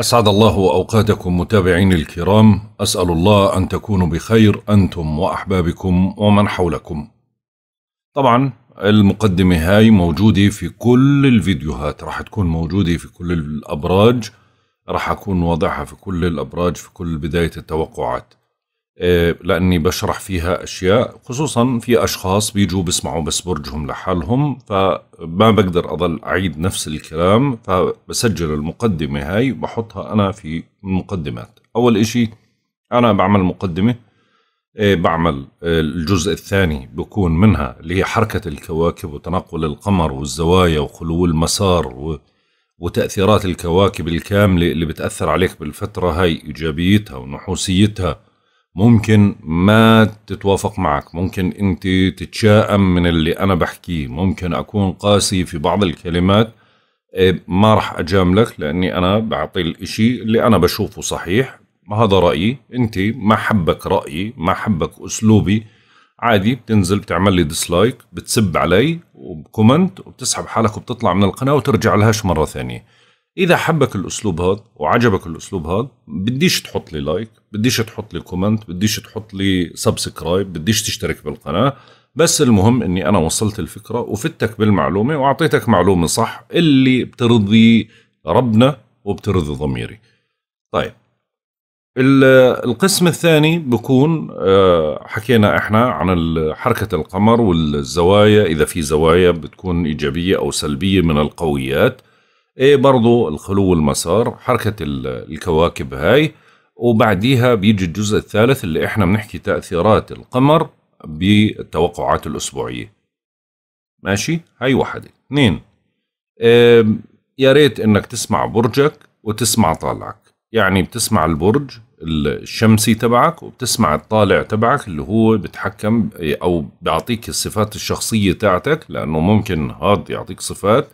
أسعد الله أوقاتكم متابعين الكرام أسأل الله أن تكونوا بخير أنتم وأحبابكم ومن حولكم طبعا المقدمة هاي موجودة في كل الفيديوهات راح تكون موجودة في كل الأبراج راح أكون واضعها في كل الأبراج في كل بداية التوقعات آه، لاني بشرح فيها اشياء خصوصا في اشخاص بيجوا بيسمعوا بس برجهم لحالهم فما بقدر اضل اعيد نفس الكلام فبسجل المقدمه هاي بحطها انا في المقدمات اول اشي انا بعمل مقدمه آه، بعمل آه، الجزء الثاني بكون منها اللي هي حركة الكواكب وتنقل القمر والزوايا وخلو المسار وتأثيرات الكواكب الكاملة اللي بتأثر عليك بالفترة هاي إيجابيتها ونحوسيتها ممكن ما تتوافق معك ممكن انت تتشائم من اللي انا بحكيه ممكن اكون قاسي في بعض الكلمات إيه، ما راح اجاملك لاني انا بعطي الاشي اللي انا بشوفه صحيح هذا رايي انت ما حبك رايي ما حبك اسلوبي عادي بتنزل بتعمل لي ديسلايك بتسب علي وبكومنت وبتسحب حالك وبتطلع من القناه وترجع لهاش مره ثانيه اذا حبك الاسلوب هذا وعجبك الاسلوب هذا بديش تحط لي لايك بديش تحط لي كومنت بديش تحط لي سبسكرايب بديش تشترك بالقناه بس المهم اني انا وصلت الفكره وفتك بالمعلومه واعطيتك معلومه صح اللي بترضي ربنا وبترضي ضميري طيب القسم الثاني بكون آه، حكينا احنا عن حركة القمر والزوايا إذا في زوايا بتكون إيجابية أو سلبية من القويات ايه برضو الخلو والمسار حركة الكواكب هاي وبعديها بيجي الجزء الثالث اللي احنا بنحكي تأثيرات القمر بالتوقعات الأسبوعية ماشي هاي واحدة اثنين إيه، يا ريت انك تسمع برجك وتسمع طالعك يعني بتسمع البرج الشمسي تبعك وبتسمع الطالع تبعك اللي هو بتحكم او بيعطيك الصفات الشخصية تاعتك لانه ممكن هاد يعطيك صفات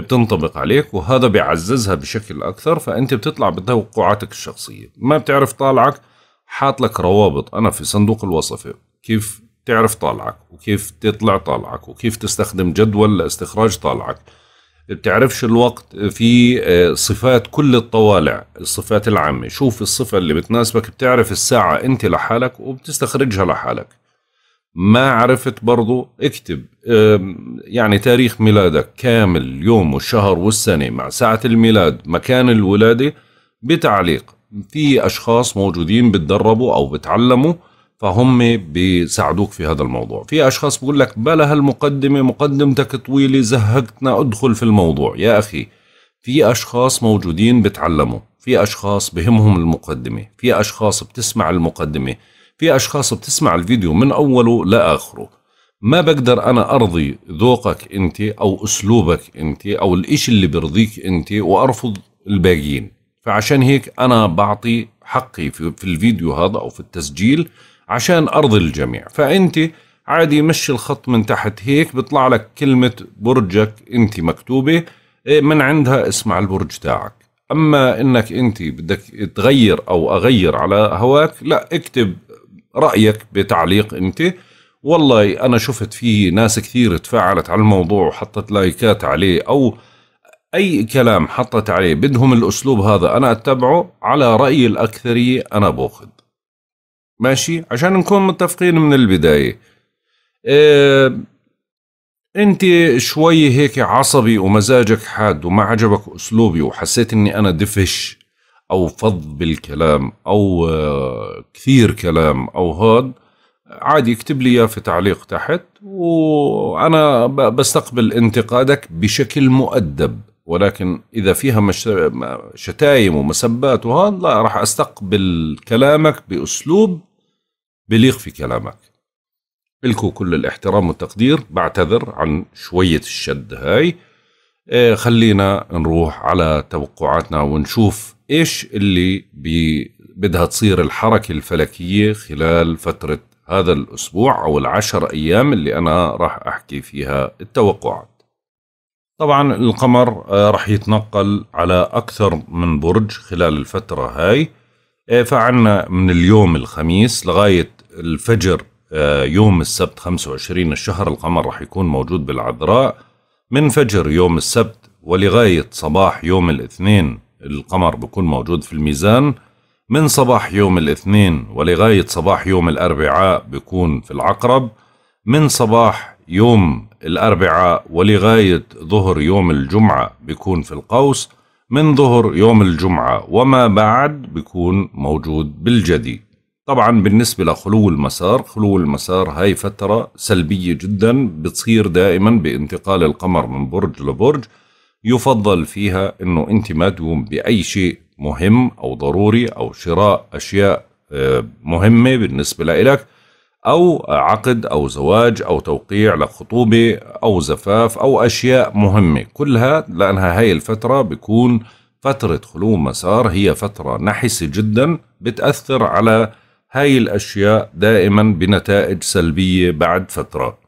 بتنطبق عليك وهذا بيعززها بشكل اكثر فانت بتطلع بتوقعاتك الشخصيه ما بتعرف طالعك حاط لك روابط انا في صندوق الوصفه كيف تعرف طالعك وكيف تطلع طالعك وكيف تستخدم جدول لاستخراج طالعك بتعرفش الوقت في آه، صفات كل الطوالع الصفات العامة شوف الصفة اللي بتناسبك بتعرف الساعة انت لحالك وبتستخرجها لحالك ما عرفت برضو اكتب يعني تاريخ ميلادك كامل اليوم والشهر والسنة مع ساعة الميلاد مكان الولادة بتعليق في أشخاص موجودين بتدربوا أو بتعلموا فهم بيساعدوك في هذا الموضوع في أشخاص بقول لك بلا هالمقدمة مقدمتك طويلة زهقتنا ادخل في الموضوع يا أخي في أشخاص موجودين بتعلموا في أشخاص بهمهم المقدمة في أشخاص بتسمع المقدمة في أشخاص بتسمع الفيديو من أوله لآخره ما بقدر أنا أرضي ذوقك أنت أو أسلوبك أنت أو الإشي اللي برضيك أنت وأرفض الباقيين فعشان هيك أنا بعطي حقي في, في الفيديو هذا أو في التسجيل عشان أرضي الجميع فأنت عادي مشي الخط من تحت هيك بيطلع لك كلمة برجك أنت مكتوبة إيه، من عندها اسمع البرج تاعك أما أنك أنت بدك تغير أو أغير على هواك لا اكتب رايك بتعليق انت والله انا شفت فيه ناس كثير تفاعلت على الموضوع وحطت لايكات عليه او اي كلام حطت عليه بدهم الاسلوب هذا انا اتبعه على راي الاكثريه انا باخذ ماشي عشان نكون متفقين من البدايه إيه انت شوي هيك عصبي ومزاجك حاد وما عجبك اسلوبي وحسيت اني انا دفش او فض بالكلام او آه، كثير كلام او هاد عادي اكتب لي اياه في تعليق تحت وانا بستقبل انتقادك بشكل مؤدب ولكن اذا فيها مش... شتايم ومسبات وهذا لا راح استقبل كلامك باسلوب بليق في كلامك لكم كل الاحترام والتقدير بعتذر عن شويه الشد هاي آه، خلينا نروح على توقعاتنا ونشوف ايش اللي بي بدها تصير الحركة الفلكية خلال فترة هذا الأسبوع أو العشر أيام اللي أنا راح أحكي فيها التوقعات طبعا القمر آه، راح يتنقل على أكثر من برج خلال الفترة هاي آه، فعنا من اليوم الخميس لغاية الفجر آه، يوم السبت 25 الشهر القمر راح يكون موجود بالعذراء من فجر يوم السبت ولغاية صباح يوم الاثنين القمر بكون موجود في الميزان من صباح يوم الاثنين ولغاية صباح يوم الأربعاء بيكون في العقرب من صباح يوم الأربعاء ولغاية ظهر يوم الجمعة بيكون في القوس من ظهر يوم الجمعة وما بعد بيكون موجود بالجدي طبعا بالنسبة لخلو المسار خلو المسار هاي فترة سلبية جدا بتصير دائما بانتقال القمر من برج لبرج يفضل فيها انه انت ما تقوم باي شيء مهم او ضروري او شراء اشياء آه، مهمه بالنسبه لك او عقد او زواج او توقيع لخطوبه او زفاف او اشياء مهمه كلها لانها هاي الفتره بيكون فتره خلو مسار هي فتره نحسه جدا بتاثر على هاي الاشياء دائما بنتائج سلبيه بعد فتره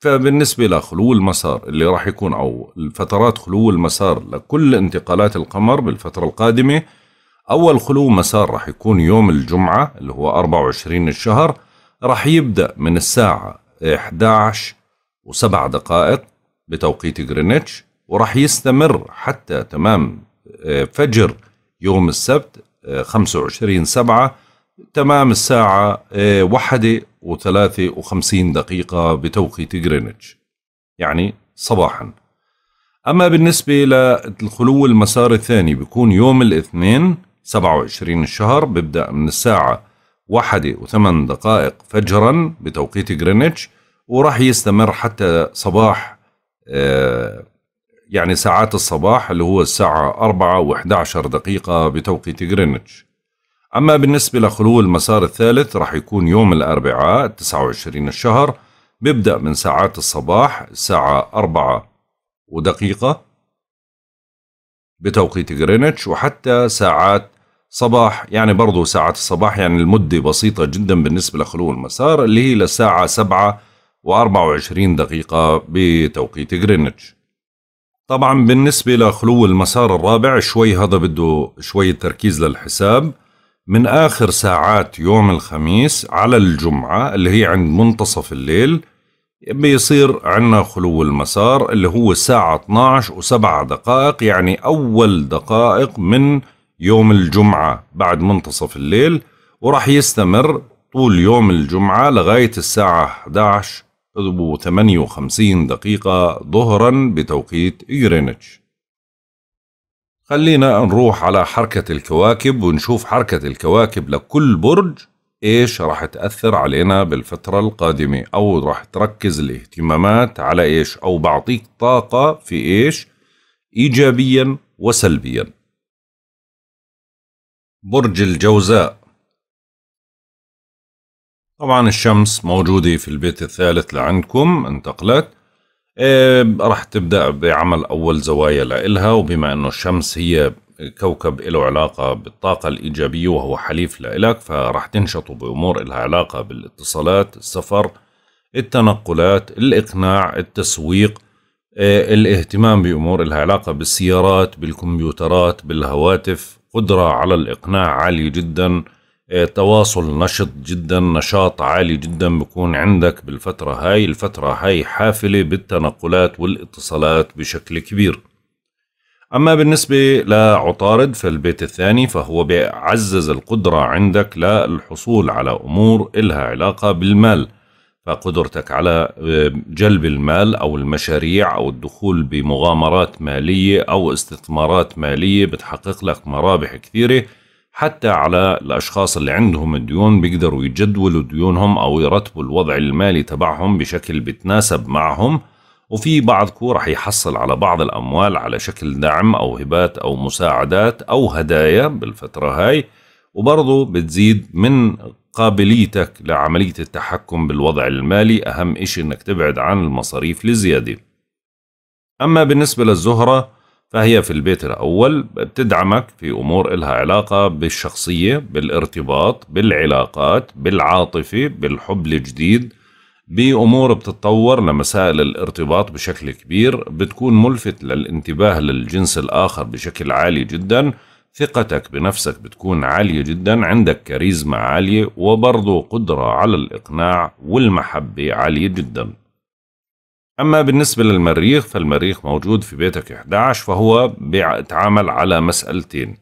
فبالنسبة لخلو المسار اللي راح يكون أو الفترات خلو المسار لكل انتقالات القمر بالفترة القادمة أول خلو مسار راح يكون يوم الجمعة اللي هو 24 الشهر راح يبدأ من الساعة 11 وسبع دقائق بتوقيت جرينتش وراح يستمر حتى تمام آه، فجر يوم السبت 25 آه، سبعة تمام الساعة آه، واحدة و53 دقيقة بتوقيت غرينتش يعني صباحا أما بالنسبة للخلو المسار الثاني بيكون يوم الاثنين 27 الشهر ببدأ من الساعة واحدة وثمان دقائق فجرا بتوقيت غرينتش وراح يستمر حتى صباح آه، يعني ساعات الصباح اللي هو الساعة أربعة و11 دقيقة بتوقيت غرينتش أما بالنسبة لخلو المسار الثالث رح يكون يوم الأربعاء 29 الشهر بيبدأ من ساعات الصباح الساعة 4 ودقيقة بتوقيت غرينتش وحتى ساعات صباح يعني برضو ساعات الصباح يعني المدة بسيطة جدا بالنسبة لخلو المسار اللي هي للساعة 7 و24 دقيقة بتوقيت غرينتش طبعا بالنسبة لخلو المسار الرابع شوي هذا بده شوية تركيز للحساب من آخر ساعات يوم الخميس على الجمعة اللي هي عند منتصف الليل بيصير عندنا خلو المسار اللي هو الساعة 12 و7 دقائق يعني أول دقائق من يوم الجمعة بعد منتصف الليل وراح يستمر طول يوم الجمعة لغاية الساعة 11 و58 دقيقة ظهرا بتوقيت جرينتش خلينا نروح على حركة الكواكب ونشوف حركة الكواكب لكل برج إيش راح تأثر علينا بالفترة القادمة أو راح تركز الاهتمامات على إيش أو بعطيك طاقة في إيش إيجابيا وسلبيا برج الجوزاء طبعا الشمس موجودة في البيت الثالث لعندكم انتقلت إيه، راح تبدأ بعمل أول زوايا لإلها وبما أنه الشمس هي كوكب له علاقة بالطاقة الإيجابية وهو حليف لإلك فراح تنشطوا بأمور لها علاقة بالاتصالات السفر التنقلات الإقناع التسويق إيه، الاهتمام بأمور لها علاقة بالسيارات بالكمبيوترات بالهواتف قدرة على الإقناع عالية جدا آه، تواصل نشط جدا نشاط عالي جدا بكون عندك بالفترة هاي الفترة هاي حافلة بالتنقلات والاتصالات بشكل كبير أما بالنسبة لعطارد في البيت الثاني فهو بيعزز القدرة عندك للحصول على أمور إلها علاقة بالمال فقدرتك على آه، جلب المال أو المشاريع أو الدخول بمغامرات مالية أو استثمارات مالية بتحقق لك مرابح كثيرة حتى على الأشخاص اللي عندهم ديون بيقدروا يجدولوا ديونهم أو يرتبوا الوضع المالي تبعهم بشكل بتناسب معهم وفي بعضكم رح يحصل على بعض الأموال على شكل دعم أو هبات أو مساعدات أو هدايا بالفترة هاي وبرضه بتزيد من قابليتك لعملية التحكم بالوضع المالي أهم إشي إنك تبعد عن المصاريف لزيادة أما بالنسبة للزهرة فهي في البيت الأول بتدعمك في أمور إلها علاقة بالشخصية بالارتباط بالعلاقات بالعاطفة بالحب الجديد بأمور بتتطور لمسائل الارتباط بشكل كبير بتكون ملفت للانتباه للجنس الآخر بشكل عالي جدا ثقتك بنفسك بتكون عالية جدا عندك كاريزما عالية وبرضه قدرة على الإقناع والمحبة عالية جداً أما بالنسبة للمريخ فالمريخ موجود في بيتك 11 فهو بيتعامل على مسألتين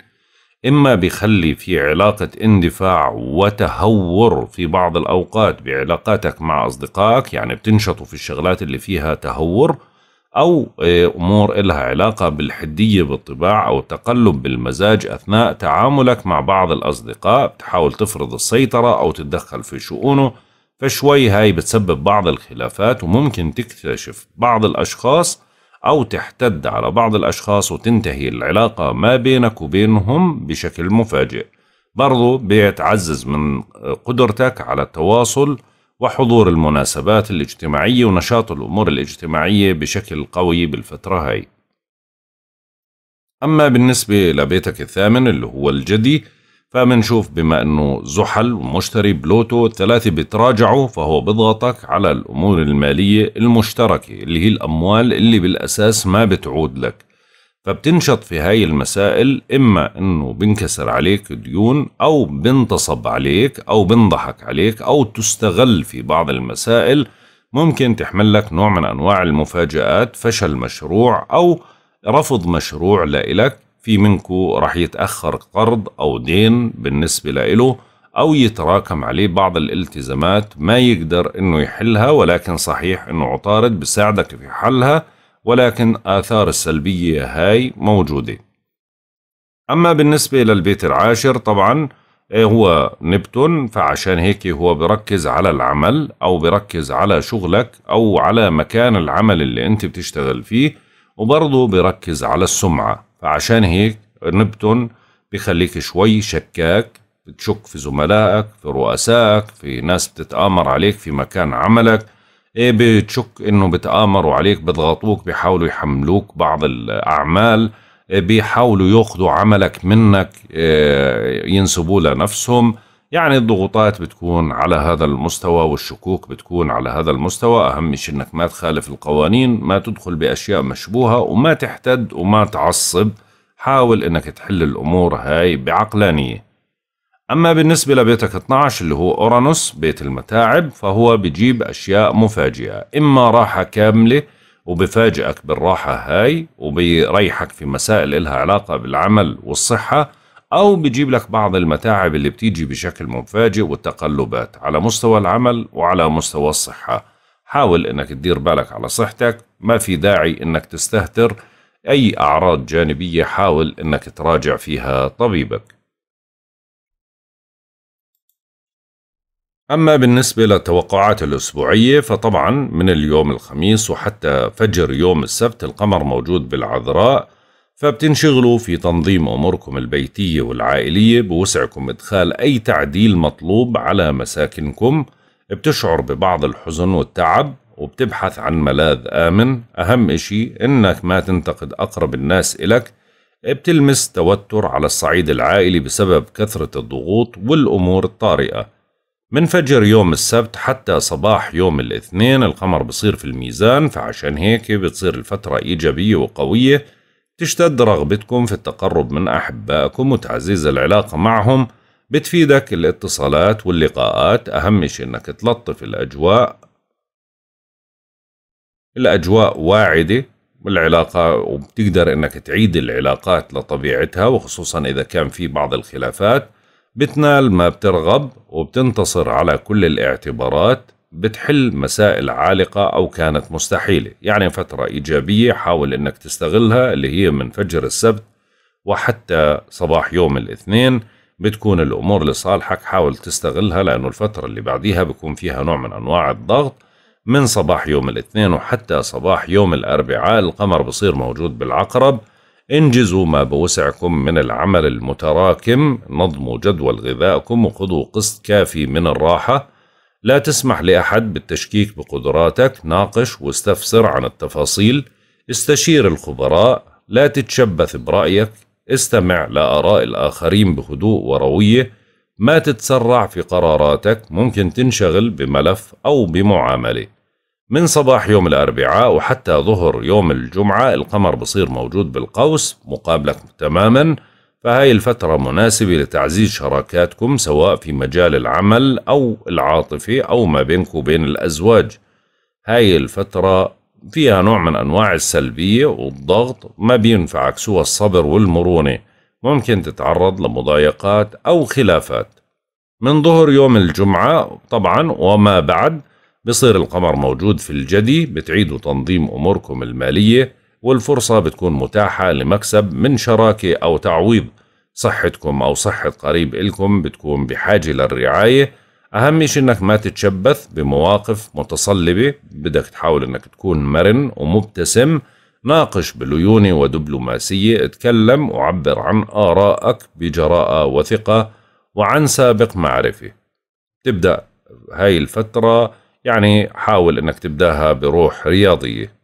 إما بيخلي في علاقة اندفاع وتهور في بعض الأوقات بعلاقاتك مع أصدقائك يعني بتنشطوا في الشغلات اللي فيها تهور أو آه، أمور إلها علاقة بالحدية بالطباع أو التقلب بالمزاج أثناء تعاملك مع بعض الأصدقاء بتحاول تفرض السيطرة أو تتدخل في شؤونه فشوي هاي بتسبب بعض الخلافات وممكن تكتشف بعض الأشخاص أو تحتد على بعض الأشخاص وتنتهي العلاقة ما بينك وبينهم بشكل مفاجئ برضو بيتعزز من قدرتك على التواصل وحضور المناسبات الاجتماعية ونشاط الأمور الاجتماعية بشكل قوي بالفترة هاي أما بالنسبة لبيتك الثامن اللي هو الجدي فمنشوف بما انه زحل ومشتري بلوتو الثلاثة بتراجعوا فهو بضغطك على الامور المالية المشتركة اللي هي الاموال اللي بالاساس ما بتعود لك فبتنشط في هاي المسائل اما انه بنكسر عليك ديون او بنتصب عليك او بنضحك عليك او تستغل في بعض المسائل ممكن تحمل لك نوع من انواع المفاجآت فشل مشروع او رفض مشروع لإلك في منكو راح يتأخر قرض أو دين بالنسبة لإله أو يتراكم عليه بعض الالتزامات ما يقدر إنه يحلها ولكن صحيح إنه عطارد بساعدك في حلها ولكن آثار السلبية هاي موجودة أما بالنسبة للبيت العاشر طبعا إيه هو نبتون فعشان هيك هو بركز على العمل أو بركز على شغلك أو على مكان العمل اللي أنت بتشتغل فيه وبرضه بركز على السمعة فعشان هيك نبتون بخليك شوي شكاك بتشك في زملائك في رؤسائك في ناس بتتآمر عليك في مكان عملك ايه بتشك انه بتآمروا عليك بضغطوك بيحاولوا يحملوك بعض الاعمال إيه بيحاولوا ياخذوا عملك منك إيه ينسبوه لنفسهم يعني الضغوطات بتكون على هذا المستوى والشكوك بتكون على هذا المستوى أهم شيء أنك ما تخالف القوانين ما تدخل بأشياء مشبوهة وما تحتد وما تعصب حاول أنك تحل الأمور هاي بعقلانية أما بالنسبة لبيتك 12 اللي هو أورانوس بيت المتاعب فهو بجيب أشياء مفاجئة إما راحة كاملة وبفاجئك بالراحة هاي وبيريحك في مسائل إلها علاقة بالعمل والصحة أو بيجيب لك بعض المتاعب اللي بتيجي بشكل مفاجئ والتقلبات على مستوى العمل وعلى مستوى الصحة حاول إنك تدير بالك على صحتك ما في داعي إنك تستهتر أي أعراض جانبية حاول إنك تراجع فيها طبيبك أما بالنسبة للتوقعات الأسبوعية فطبعا من اليوم الخميس وحتى فجر يوم السبت القمر موجود بالعذراء فبتنشغلوا في تنظيم أموركم البيتية والعائلية بوسعكم إدخال أي تعديل مطلوب على مساكنكم بتشعر ببعض الحزن والتعب وبتبحث عن ملاذ آمن أهم إشي إنك ما تنتقد أقرب الناس إلك بتلمس توتر على الصعيد العائلي بسبب كثرة الضغوط والأمور الطارئة من فجر يوم السبت حتى صباح يوم الاثنين القمر بصير في الميزان فعشان هيك بتصير الفترة إيجابية وقوية تشتد رغبتكم في التقرب من أحبائكم وتعزيز العلاقة معهم بتفيدك الاتصالات واللقاءات أهم شيء إنك تلطف الأجواء الأجواء واعدة والعلاقة وبتقدر إنك تعيد العلاقات لطبيعتها وخصوصا إذا كان في بعض الخلافات بتنال ما بترغب وبتنتصر على كل الاعتبارات بتحل مسائل عالقة أو كانت مستحيلة يعني فترة إيجابية حاول أنك تستغلها اللي هي من فجر السبت وحتى صباح يوم الاثنين بتكون الأمور لصالحك حاول تستغلها لأنه الفترة اللي بعديها بيكون فيها نوع من أنواع الضغط من صباح يوم الاثنين وحتى صباح يوم الأربعاء القمر بصير موجود بالعقرب انجزوا ما بوسعكم من العمل المتراكم نظموا جدول غذائكم وخذوا قسط كافي من الراحة لا تسمح لأحد بالتشكيك بقدراتك ناقش واستفسر عن التفاصيل استشير الخبراء لا تتشبث برأيك استمع لآراء الآخرين بهدوء وروية ما تتسرع في قراراتك ممكن تنشغل بملف أو بمعاملة من صباح يوم الأربعاء وحتى ظهر يوم الجمعة القمر بصير موجود بالقوس مقابلك تماماً فهاي الفترة مناسبة لتعزيز شراكاتكم سواء في مجال العمل أو العاطفي أو ما بينك وبين الأزواج هاي الفترة فيها نوع من أنواع السلبية والضغط ما بينفعك سوى الصبر والمرونة ممكن تتعرض لمضايقات أو خلافات من ظهر يوم الجمعة طبعا وما بعد بصير القمر موجود في الجدي بتعيدوا تنظيم أموركم المالية والفرصة بتكون متاحة لمكسب من شراكة أو تعويض صحتكم أو صحة قريب إلكم بتكون بحاجة للرعاية أهم شيء إنك ما تتشبث بمواقف متصلبة بدك تحاول إنك تكون مرن ومبتسم ناقش بليونة ودبلوماسية اتكلم وعبر عن آرائك بجراءة وثقة وعن سابق معرفة تبدأ هاي الفترة يعني حاول إنك تبدأها بروح رياضية